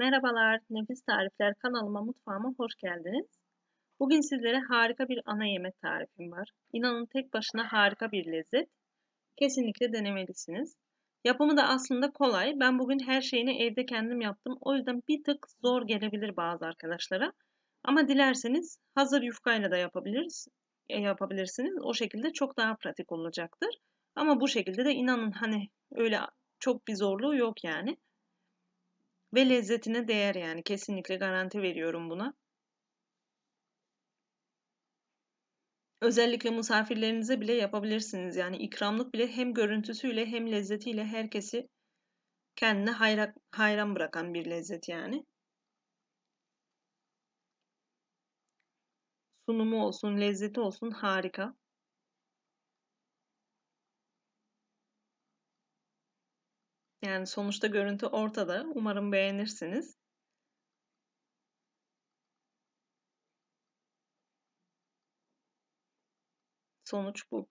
Merhabalar, Nefis Tarifler kanalıma mutfağıma hoş geldiniz. Bugün sizlere harika bir ana yemek tarifim var. İnanın tek başına harika bir lezzet. Kesinlikle denemelisiniz. Yapımı da aslında kolay. Ben bugün her şeyini evde kendim yaptım. O yüzden bir tık zor gelebilir bazı arkadaşlara. Ama dilerseniz hazır yufkayla da yapabiliriz. E, yapabilirsiniz. O şekilde çok daha pratik olacaktır. Ama bu şekilde de inanın hani öyle çok bir zorluğu yok yani. Ve lezzetine değer yani kesinlikle garanti veriyorum buna. Özellikle misafirlerinize bile yapabilirsiniz. Yani ikramlık bile hem görüntüsüyle hem lezzetiyle herkesi kendine hayran, hayran bırakan bir lezzet yani. Sunumu olsun, lezzeti olsun harika. Yani sonuçta görüntü ortada. Umarım beğenirsiniz. Sonuç bu.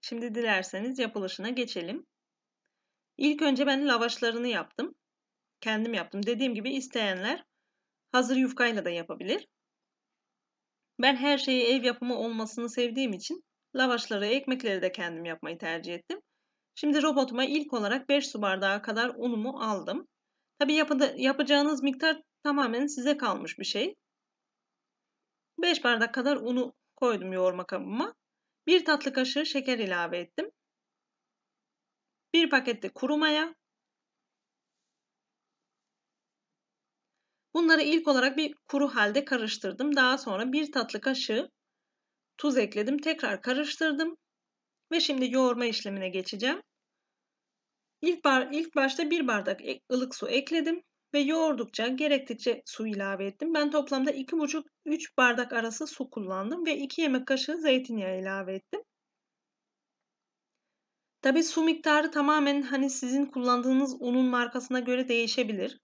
Şimdi dilerseniz yapılışına geçelim. İlk önce ben lavaşlarını yaptım. Kendim yaptım. Dediğim gibi isteyenler hazır yufkayla da yapabilir. Ben her şeyi ev yapımı olmasını sevdiğim için lavaşları, ekmekleri de kendim yapmayı tercih ettim. Şimdi robotuma ilk olarak 5 su bardağı kadar unumu aldım. Tabi yapacağınız miktar tamamen size kalmış bir şey. 5 bardak kadar unu koydum yoğurma kabıma. 1 tatlı kaşığı şeker ilave ettim. 1 pakette kuru maya. Bunları ilk olarak bir kuru halde karıştırdım. Daha sonra 1 tatlı kaşığı tuz ekledim. Tekrar karıştırdım. Ve şimdi yoğurma işlemine geçeceğim. İlk, bar, ilk başta bir bardak e, ılık su ekledim ve yoğurdukça gerektikçe su ilave ettim. Ben toplamda 2,5-3 bardak arası su kullandım ve 2 yemek kaşığı zeytinyağı ilave ettim. Tabi su miktarı tamamen hani sizin kullandığınız unun markasına göre değişebilir.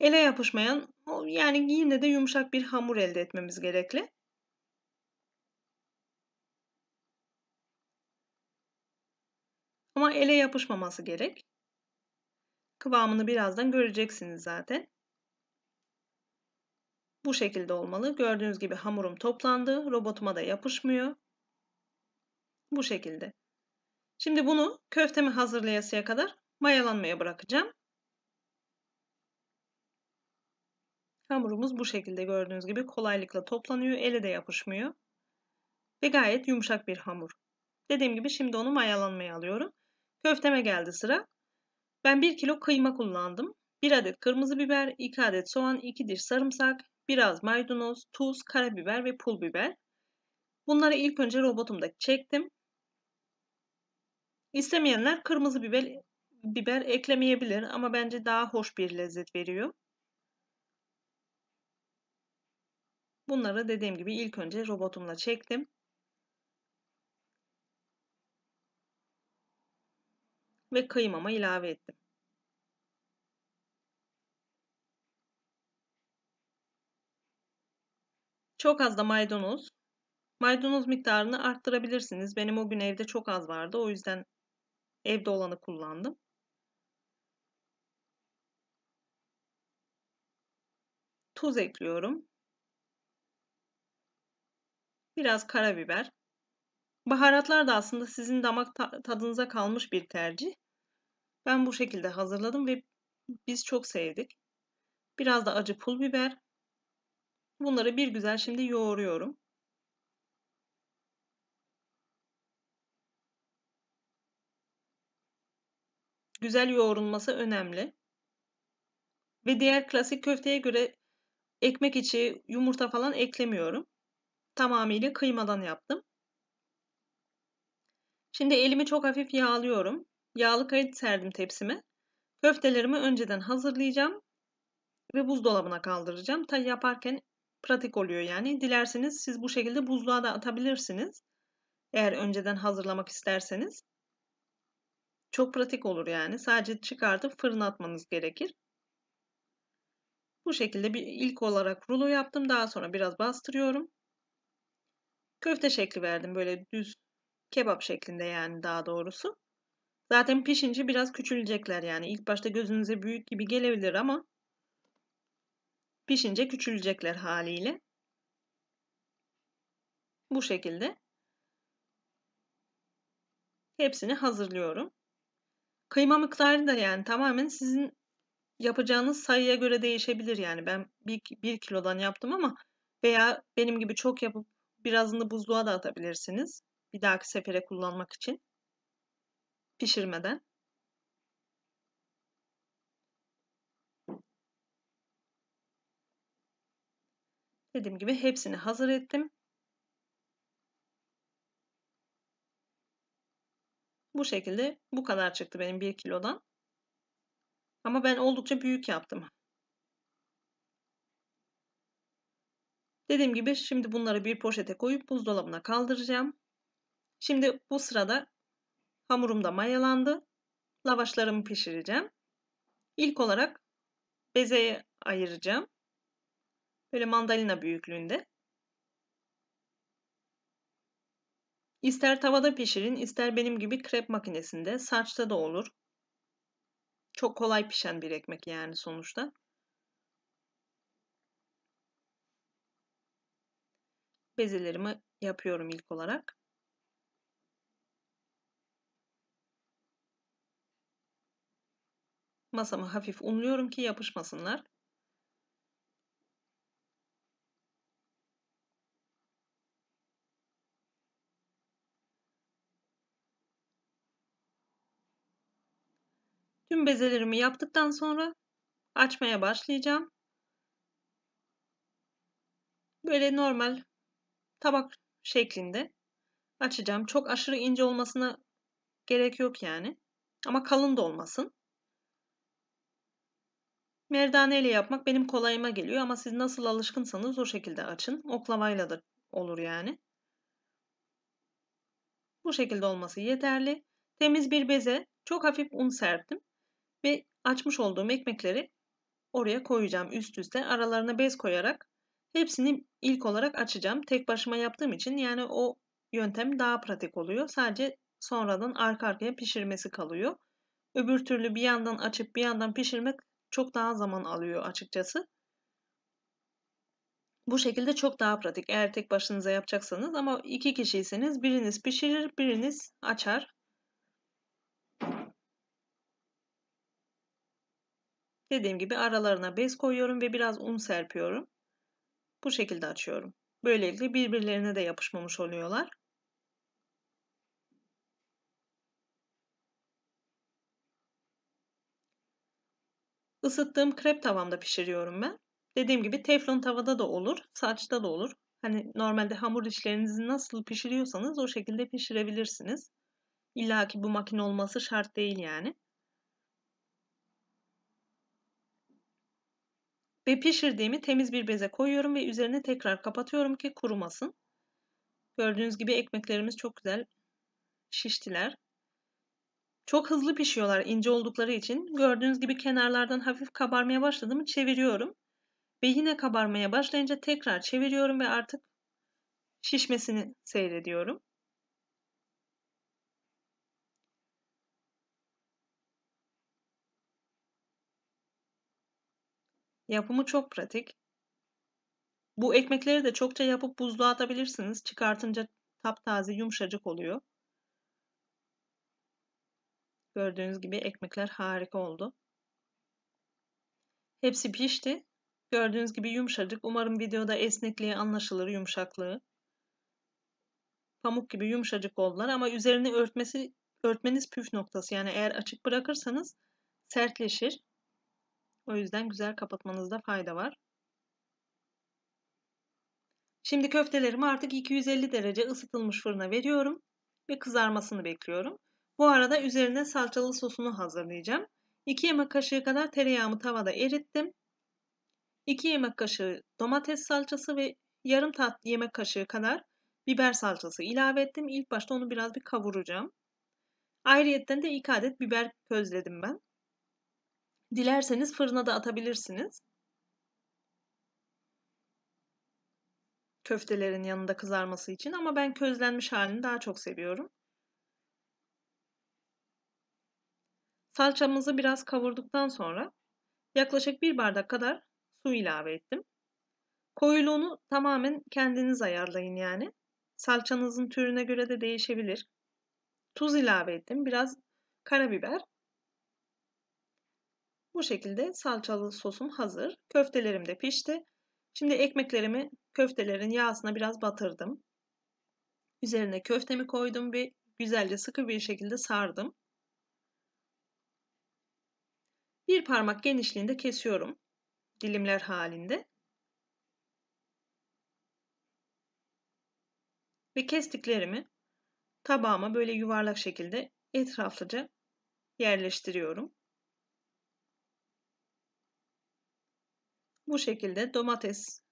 Ele yapışmayan yani yine de yumuşak bir hamur elde etmemiz gerekli. Ama ele yapışmaması gerek. Kıvamını birazdan göreceksiniz zaten. Bu şekilde olmalı. Gördüğünüz gibi hamurum toplandı. Robotuma da yapışmıyor. Bu şekilde. Şimdi bunu köftemi hazırlayasıya kadar mayalanmaya bırakacağım. Hamurumuz bu şekilde gördüğünüz gibi kolaylıkla toplanıyor. Ele de yapışmıyor. Ve gayet yumuşak bir hamur. Dediğim gibi şimdi onu mayalanmaya alıyorum. Köfteme geldi sıra. Ben 1 kilo kıyma kullandım. 1 adet kırmızı biber, 2 adet soğan, 2 diş sarımsak, biraz maydanoz, tuz, karabiber ve pul biber. Bunları ilk önce robotumda çektim. İstemeyenler kırmızı biber, biber eklemeyebilir ama bence daha hoş bir lezzet veriyor. Bunları dediğim gibi ilk önce robotumla çektim. ve kaymama ilave ettim. Çok az da maydanoz. Maydanoz miktarını arttırabilirsiniz. Benim o gün evde çok az vardı. O yüzden evde olanı kullandım. Tuz ekliyorum. Biraz karabiber. Baharatlar da aslında sizin damak tadınıza kalmış bir tercih. Ben bu şekilde hazırladım ve biz çok sevdik. Biraz da acı pul biber. Bunları bir güzel şimdi yoğuruyorum. Güzel yoğurulması önemli. Ve diğer klasik köfteye göre ekmek içi, yumurta falan eklemiyorum. Tamamıyla kıymadan yaptım. Şimdi elimi çok hafif yağlıyorum. Yağlı kayıt serdim tepsime. Köftelerimi önceden hazırlayacağım ve buzdolabına kaldıracağım. Tay yaparken pratik oluyor yani. Dilerseniz siz bu şekilde buzluğa da atabilirsiniz. Eğer önceden hazırlamak isterseniz. Çok pratik olur yani. Sadece çıkartıp fırına atmanız gerekir. Bu şekilde bir ilk olarak rulo yaptım. Daha sonra biraz bastırıyorum. Köfte şekli verdim. Böyle düz Kebap şeklinde yani daha doğrusu. Zaten pişince biraz küçülecekler yani. İlk başta gözünüze büyük gibi gelebilir ama pişince küçülecekler haliyle. Bu şekilde. Hepsini hazırlıyorum. Kıyma miktarı da yani tamamen sizin yapacağınız sayıya göre değişebilir yani. Ben 1 kilodan yaptım ama veya benim gibi çok yapıp birazını buzluğa da atabilirsiniz. Bir dahaki sefere kullanmak için pişirmeden. Dediğim gibi hepsini hazır ettim. Bu şekilde bu kadar çıktı benim 1 kilodan. Ama ben oldukça büyük yaptım. Dediğim gibi şimdi bunları bir poşete koyup buzdolabına kaldıracağım. Şimdi bu sırada hamurum da mayalandı. Lavaşlarımı pişireceğim. İlk olarak bezeye ayıracağım. Böyle mandalina büyüklüğünde. İster tavada pişirin, ister benim gibi krep makinesinde, saçta da olur. Çok kolay pişen bir ekmek yani sonuçta. Bezelerimi yapıyorum ilk olarak. Masamı hafif unluyorum ki yapışmasınlar. Tüm bezelerimi yaptıktan sonra açmaya başlayacağım. Böyle normal tabak şeklinde açacağım. Çok aşırı ince olmasına gerek yok yani. Ama kalın da olmasın. Merdane ile yapmak benim kolayıma geliyor ama siz nasıl alışkınsanız o şekilde açın. Oklavayla da olur yani. Bu şekilde olması yeterli. Temiz bir beze çok hafif un serptim ve açmış olduğum ekmekleri oraya koyacağım üst üste. Aralarına bez koyarak hepsini ilk olarak açacağım. Tek başıma yaptığım için yani o yöntem daha pratik oluyor. Sadece sonradan arka arkaya pişirmesi kalıyor. Öbür türlü bir yandan açıp bir yandan pişirmek çok daha zaman alıyor açıkçası. Bu şekilde çok daha pratik eğer tek başınıza yapacaksanız ama iki kişiyseniz biriniz pişirir biriniz açar. Dediğim gibi aralarına bez koyuyorum ve biraz un serpiyorum. Bu şekilde açıyorum. Böylelikle birbirlerine de yapışmamış oluyorlar. Isıttığım krep tavamda pişiriyorum ben. Dediğim gibi teflon tavada da olur, saçta da olur. Hani normalde hamur işlerinizi nasıl pişiriyorsanız o şekilde pişirebilirsiniz. İlla ki bu makine olması şart değil yani. Ve pişirdiğimi temiz bir beze koyuyorum ve üzerine tekrar kapatıyorum ki kurumasın. Gördüğünüz gibi ekmeklerimiz çok güzel şiştiler. Çok hızlı pişiyorlar ince oldukları için. Gördüğünüz gibi kenarlardan hafif kabarmaya başladı mı çeviriyorum. Ve yine kabarmaya başlayınca tekrar çeviriyorum ve artık şişmesini seyrediyorum. Yapımı çok pratik. Bu ekmekleri de çokça yapıp buzluğa atabilirsiniz. Çıkartınca taptaze yumuşacık oluyor. Gördüğünüz gibi ekmekler harika oldu. Hepsi pişti. Gördüğünüz gibi yumuşacık. Umarım videoda esnekliği anlaşılır, yumuşaklığı. Pamuk gibi yumuşacık oldular ama üzerini örtmesi örtmeniz püf noktası. Yani eğer açık bırakırsanız sertleşir. O yüzden güzel kapatmanızda fayda var. Şimdi köftelerimi artık 250 derece ısıtılmış fırına veriyorum ve kızarmasını bekliyorum. Bu arada üzerine salçalı sosunu hazırlayacağım. 2 yemek kaşığı kadar tereyağımı tavada erittim. 2 yemek kaşığı domates salçası ve yarım tat yemek kaşığı kadar biber salçası ilave ettim. İlk başta onu biraz bir kavuracağım. Ayrıyetten de 2 adet biber közledim ben. Dilerseniz fırına da atabilirsiniz. Köftelerin yanında kızarması için ama ben közlenmiş halini daha çok seviyorum. Salçamızı biraz kavurduktan sonra yaklaşık bir bardak kadar su ilave ettim. Koyuluğunu tamamen kendiniz ayarlayın yani. Salçanızın türüne göre de değişebilir. Tuz ilave ettim. Biraz karabiber. Bu şekilde salçalı sosum hazır. Köftelerim de pişti. Şimdi ekmeklerimi köftelerin yağsına biraz batırdım. Üzerine köftemi koydum ve güzelce sıkı bir şekilde sardım. Bir parmak genişliğinde kesiyorum dilimler halinde. Ve kestiklerimi tabağıma böyle yuvarlak şekilde etraflıca yerleştiriyorum. Bu şekilde domates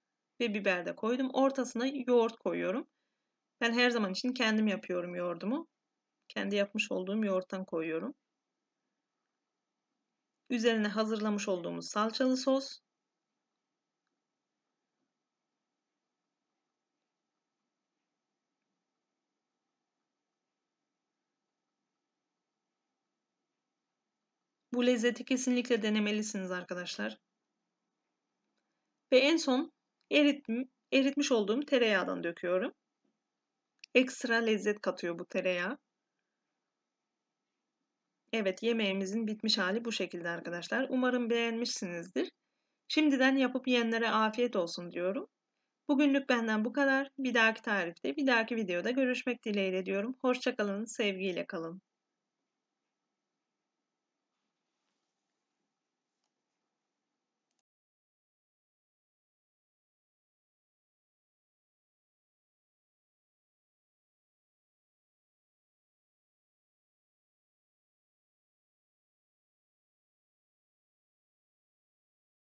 ve biber de koydum. Ortasına yoğurt koyuyorum. Ben her zaman için kendim yapıyorum yoğurdumu. Kendi yapmış olduğum yoğurttan koyuyorum üzerine hazırlamış olduğumuz salçalı sos Bu lezzeti kesinlikle denemelisiniz arkadaşlar. Ve en son erittim, eritmiş olduğum tereyağdan döküyorum. Ekstra lezzet katıyor bu tereyağı. Evet yemeğimizin bitmiş hali bu şekilde arkadaşlar. Umarım beğenmişsinizdir. Şimdiden yapıp yiyenlere afiyet olsun diyorum. Bugünlük benden bu kadar. Bir dahaki tarifte, bir dahaki videoda görüşmek dileğiyle diyorum. Hoşçakalın, sevgiyle kalın.